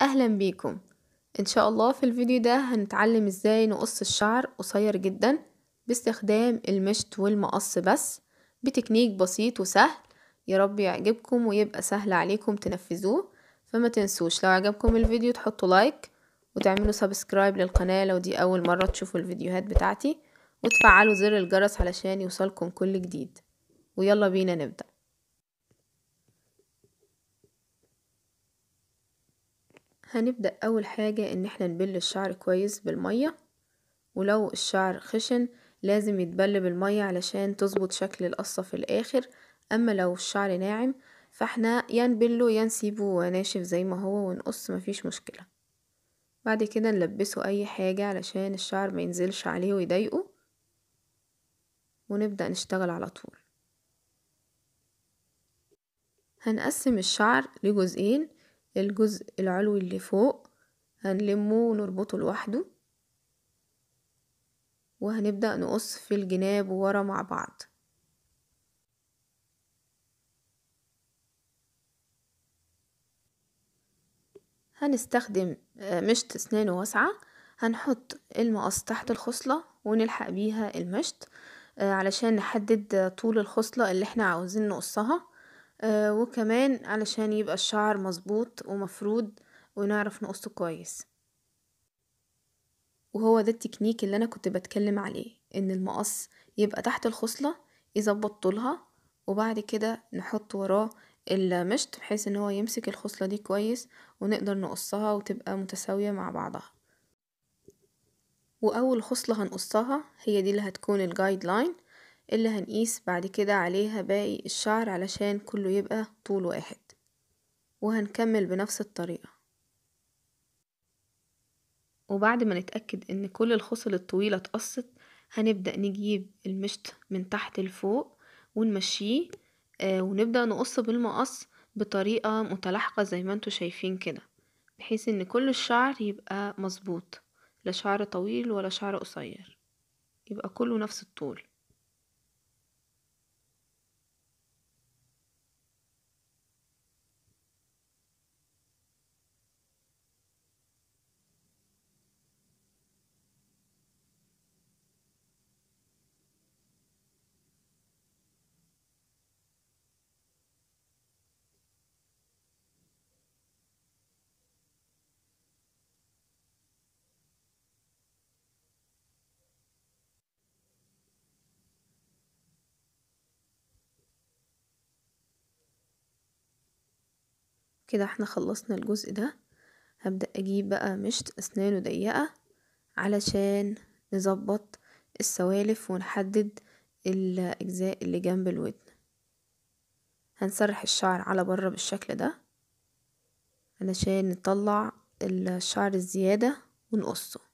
اهلا بيكم ان شاء الله في الفيديو ده هنتعلم ازاي نقص الشعر قصير جدا باستخدام المشط والمقص بس بتكنيك بسيط وسهل يا رب يعجبكم ويبقى سهل عليكم تنفذوه فما تنسوش لو عجبكم الفيديو تحطوا لايك وتعملوا سبسكرايب للقناة لو دي اول مرة تشوفوا الفيديوهات بتاعتي وتفعلوا زر الجرس علشان يوصلكم كل جديد ويلا بينا نبدأ هنبدأ أول حاجة إن احنا نبل الشعر كويس بالمية ولو الشعر خشن لازم يتبل بالمية علشان تظبط شكل القصة في الآخر أما لو الشعر ناعم فاحنا يا نبله يا نسيبه ناشف زي ما هو ونقص مفيش مشكلة بعد كده نلبسه أي حاجة علشان الشعر ما ينزلش عليه ويضايقه ونبدأ نشتغل على طول هنقسم الشعر لجزئين الجزء العلوي اللي فوق هنلمه ونربطه لوحده وهنبدأ نقص في الجناب ورا مع بعض هنستخدم آه، مشط اسنان واسعة هنحط المقص تحت الخصلة ونلحق بيها المشط آه، علشان نحدد طول الخصلة اللي احنا عاوزين نقصها آه، وكمان علشان يبقى الشعر مظبوط ومفرود ونعرف نقصه كويس وهو ده التكنيك اللي انا كنت بتكلم عليه ان المقص يبقى تحت الخصلة يظبط طولها وبعد كده نحط وراه المشط بحيث ان هو يمسك الخصلة دي كويس ونقدر نقصها وتبقى متساوية مع بعضها وأول خصلة هنقصها هي دي اللي هتكون الجايد لاين اللي هنقيس بعد كده عليها باقي الشعر علشان كله يبقى طول واحد وهنكمل بنفس الطريقة وبعد ما نتأكد ان كل الخصل الطويلة اتقصت هنبدأ نجيب المشط من تحت لفوق ونمشيه آه، ونبدأ نقص بالمقص بطريقة متلاحقة زي ما انتوا شايفين كده بحيث ان كل الشعر يبقى مظبوط لا شعر طويل ولا شعر قصير يبقى كله نفس الطول كده احنا خلصنا الجزء ده هبدأ اجيب بقى مشط اسنانه ضيقة علشان نظبط السوالف ونحدد الاجزاء اللي جنب الودن هنسرح الشعر على بره بالشكل ده علشان نطلع الشعر الزيادة ونقصه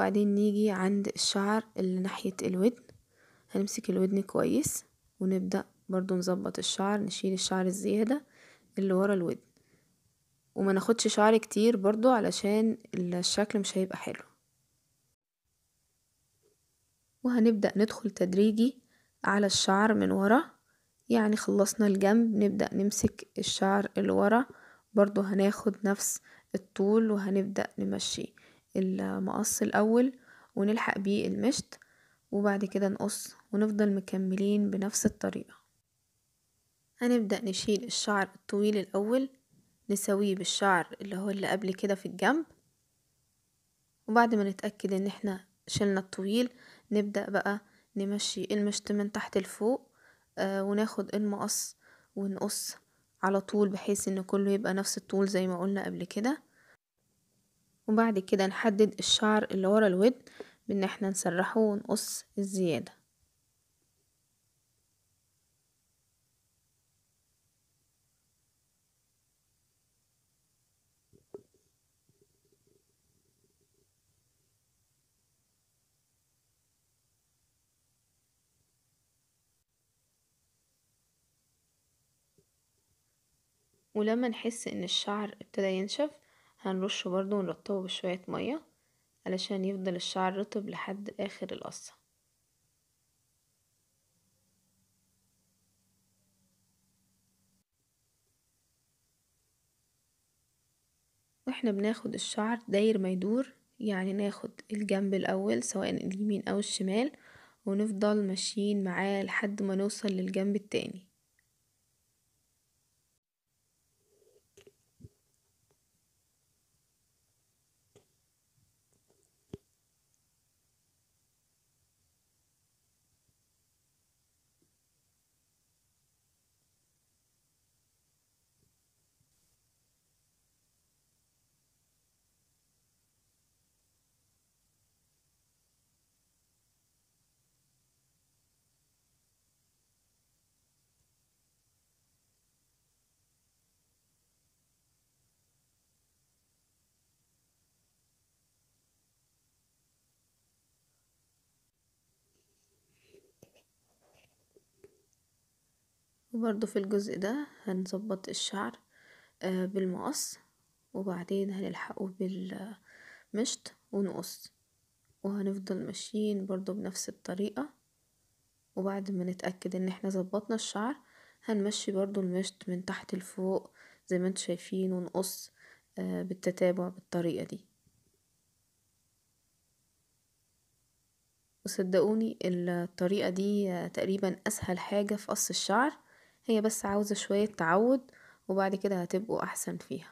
وبعدين نيجي عند الشعر اللي ناحية الودن هنمسك الودن كويس ونبدأ برضو نظبط الشعر نشيل الشعر الزيادة اللي ورا الودن وما ناخدش شعر كتير برضو علشان الشكل مش هيبقى حلو وهنبدأ ندخل تدريجي على الشعر من ورا يعني خلصنا الجنب نبدأ نمسك الشعر اللي ورا برضو هناخد نفس الطول وهنبدأ نمشيه المقص الأول ونلحق بيه المشط وبعد كده نقص ونفضل مكملين بنفس الطريقة هنبدأ نشيل الشعر الطويل الأول نسويه بالشعر اللي هو اللي قبل كده في الجنب وبعد ما نتأكد ان احنا شلنا الطويل نبدأ بقى نمشي المشط من تحت لفوق آه وناخد المقص ونقص على طول بحيث ان كله يبقى نفس الطول زي ما قلنا قبل كده وبعد كده نحدد الشعر اللي ورا الود بان احنا نسرحه ونقص الزيادة ولما نحس ان الشعر ابتدى ينشف هنرشه برضو ونرطبه بشوية مية علشان يفضل الشعر رطب لحد آخر القصة واحنا بناخد الشعر داير ما يدور يعني ناخد الجنب الأول سواء اليمين أو الشمال ونفضل ماشيين معاه لحد ما نوصل للجنب التاني وبرضو في الجزء ده هنظبط الشعر آه، بالمقص وبعدين هنلحقه بالمشط ونقص وهنفضل ماشيين برضو بنفس الطريقة وبعد ما نتأكد ان احنا ظبطنا الشعر هنمشي برضو المشط من تحت لفوق زي ما انتوا شايفين ونقص آه، بالتتابع بالطريقة دي وصدقوني الطريقة دي تقريبا أسهل حاجة في قص الشعر هي بس عاوزة شوية تعود وبعد كده هتبقوا أحسن فيها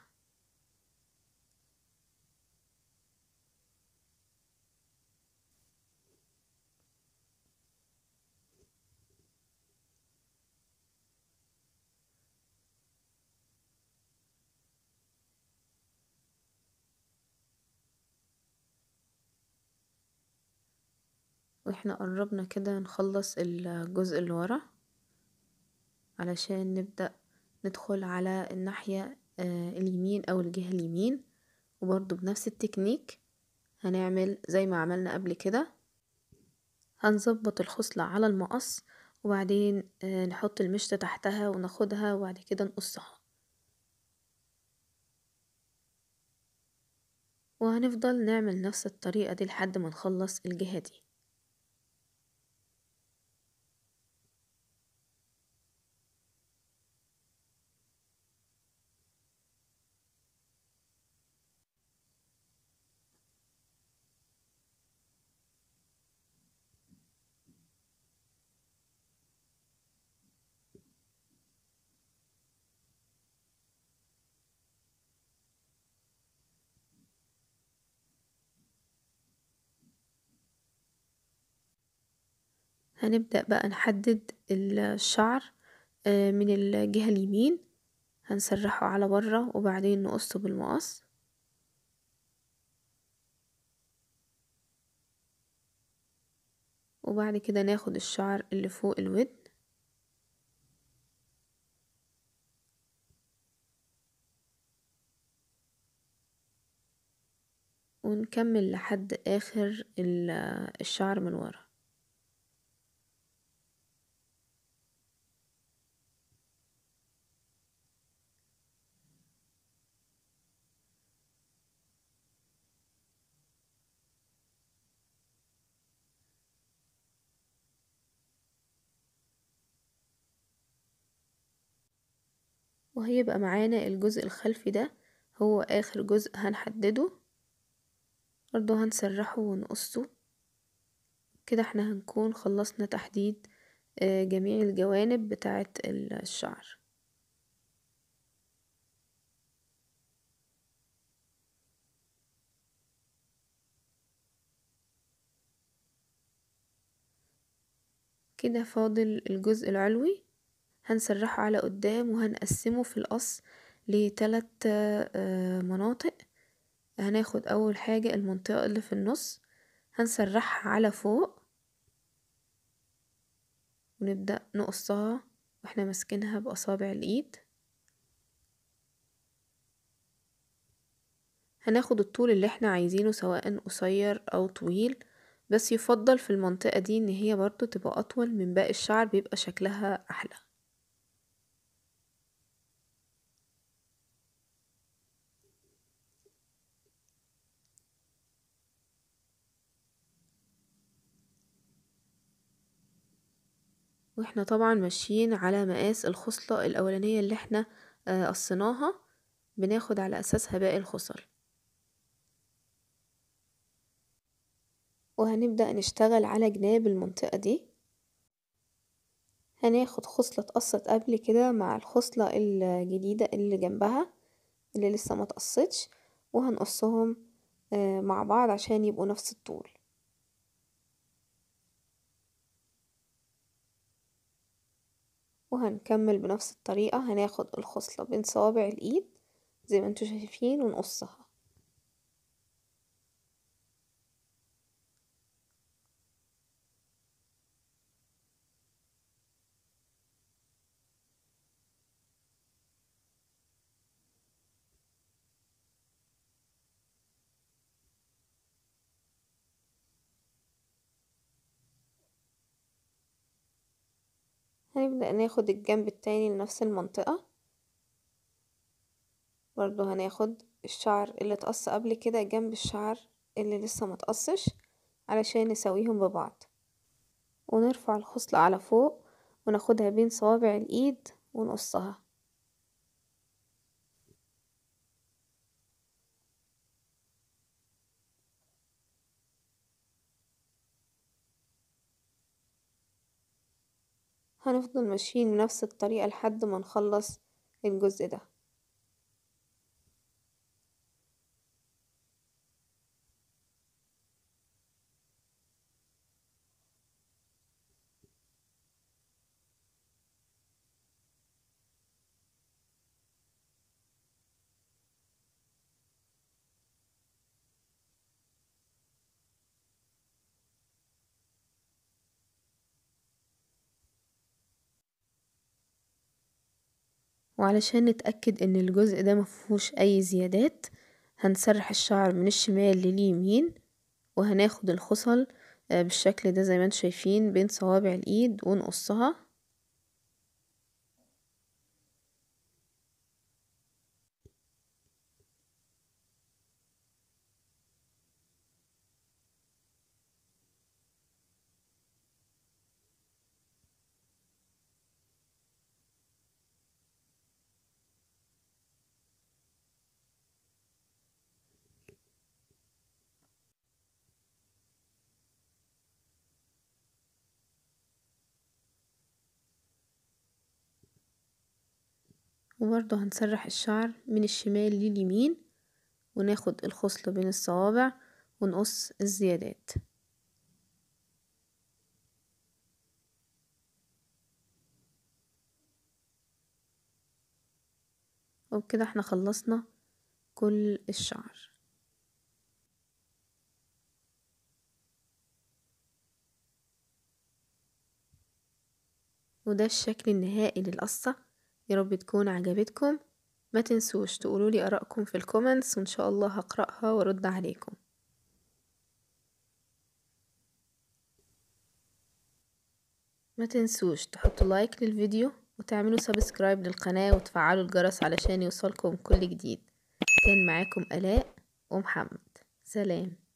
واحنا قربنا كده نخلص الجزء اللي ورا علشان نبدأ ندخل على الناحية آه، اليمين أو الجهة اليمين وبرضو بنفس التكنيك هنعمل زي ما عملنا قبل كده هنظبط الخصلة على المقص وبعدين آه، نحط المشطة تحتها وناخدها وبعد كده نقصها وهنفضل نعمل نفس الطريقة دي لحد ما نخلص الجهة دي هنبدأ بقى نحدد الشعر آه، من الجهة اليمين هنسرحه على بره وبعدين نقصه بالمقص وبعد كده ناخد الشعر اللي فوق الودن ونكمل لحد آخر الشعر من ورا وهيبقى معانا الجزء الخلفي ده هو آخر جزء هنحدده برضو هنسرحه ونقصه كده احنا هنكون خلصنا تحديد آه، جميع الجوانب بتاعة الشعر كده فاضل الجزء العلوي هنسرحه على قدام وهنقسمه في القص لتلات آه، مناطق هناخد أول حاجة المنطقة اللي في النص هنسرحها على فوق ونبدأ نقصها واحنا ماسكينها بأصابع الإيد هناخد الطول اللي احنا عايزينه سواء قصير أو طويل بس يفضل في المنطقة دي ان هي برضو تبقى اطول من باقي الشعر بيبقى شكلها احلى واحنا طبعا ماشيين على مقاس الخصلة الأولانية اللي احنا آه، قصيناها بناخد على أساسها باقي الخصل وهنبدأ نشتغل على جناب المنطقة دي هناخد خصلة اتقصت قبل كده مع الخصلة الجديدة اللي جنبها اللي لسه ما تقصتش وهنقصهم آه، مع بعض عشان يبقوا نفس الطول وهنكمل بنفس الطريقة هناخد الخصلة بين صوابع الإيد زي ما انتوا شايفين ونقصها هنبدأ يعني ناخد الجنب التاني لنفس المنطقة برضو هناخد الشعر اللي اتقص قبل كده جنب الشعر اللي لسه ما علشان نساويهم ببعض ونرفع الخصلة على فوق وناخدها بين صوابع الايد ونقصها هنفضل ماشيين بنفس الطريقة لحد ما نخلص الجزء ده وعلشان نتأكد ان الجزء ده مفهوش اي زيادات هنسرح الشعر من الشمال لليمين وهناخد الخصل آه، بالشكل ده زي ما انتو شايفين بين صوابع الايد ونقصها وبرضو هنسرح الشعر من الشمال لليمين وناخد الخصلة بين الصوابع ونقص الزيادات وبكده احنا خلصنا كل الشعر وده الشكل النهائي للقصة يا رب تكون عجبتكم ما تنسوش تقولوا لي ارائكم في الكومنتس وان شاء الله هقراها وارد عليكم ما تنسوش تحطوا لايك للفيديو وتعملوا سبسكرايب للقناة وتفعلوا الجرس علشان يوصلكم كل جديد كان معاكم آلاء ومحمد سلام